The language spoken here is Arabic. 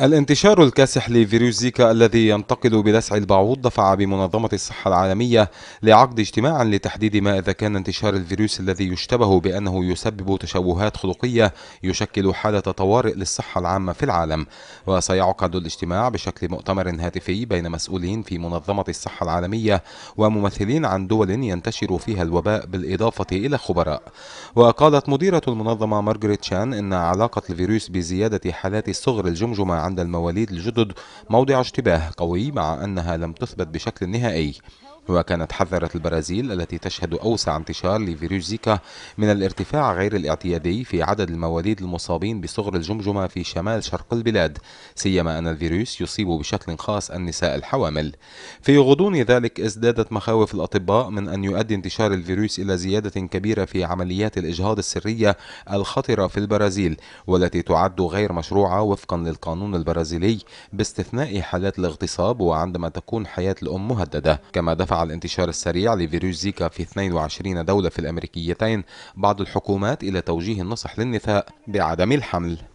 الانتشار الكاسح لفيروس زيكا الذي ينتقل بلسع البعوض دفع بمنظمة الصحة العالمية لعقد اجتماع لتحديد ما إذا كان انتشار الفيروس الذي يشتبه بأنه يسبب تشوهات خلقية يشكل حالة طوارئ للصحة العامة في العالم وسيعقد الاجتماع بشكل مؤتمر هاتفي بين مسؤولين في منظمة الصحة العالمية وممثلين عن دول ينتشر فيها الوباء بالإضافة إلى خبراء وقالت مديرة المنظمة مارغريت شان إن علاقة الفيروس بزيادة حالات الصغر تظهر الجمجمة عند المواليد الجدد موضع اشتباه قوي مع أنها لم تثبت بشكل نهائي وكانت حذرت البرازيل التي تشهد أوسع انتشار لفيروس زيكا من الارتفاع غير الاعتيادي في عدد المواليد المصابين بصغر الجمجمة في شمال شرق البلاد سيما أن الفيروس يصيب بشكل خاص النساء الحوامل في غضون ذلك ازدادت مخاوف الأطباء من أن يؤدي انتشار الفيروس إلى زيادة كبيرة في عمليات الإجهاض السرية الخطرة في البرازيل والتي تعد غير مشروعة وفقا للقانون البرازيلي باستثناء حالات الاغتصاب وعندما تكون حياة الأم مهددة كما دفع دفع الانتشار السريع لفيروس زيكا في 22 دولة في الأمريكيتين بعض الحكومات إلى توجيه النصح للنساء بعدم الحمل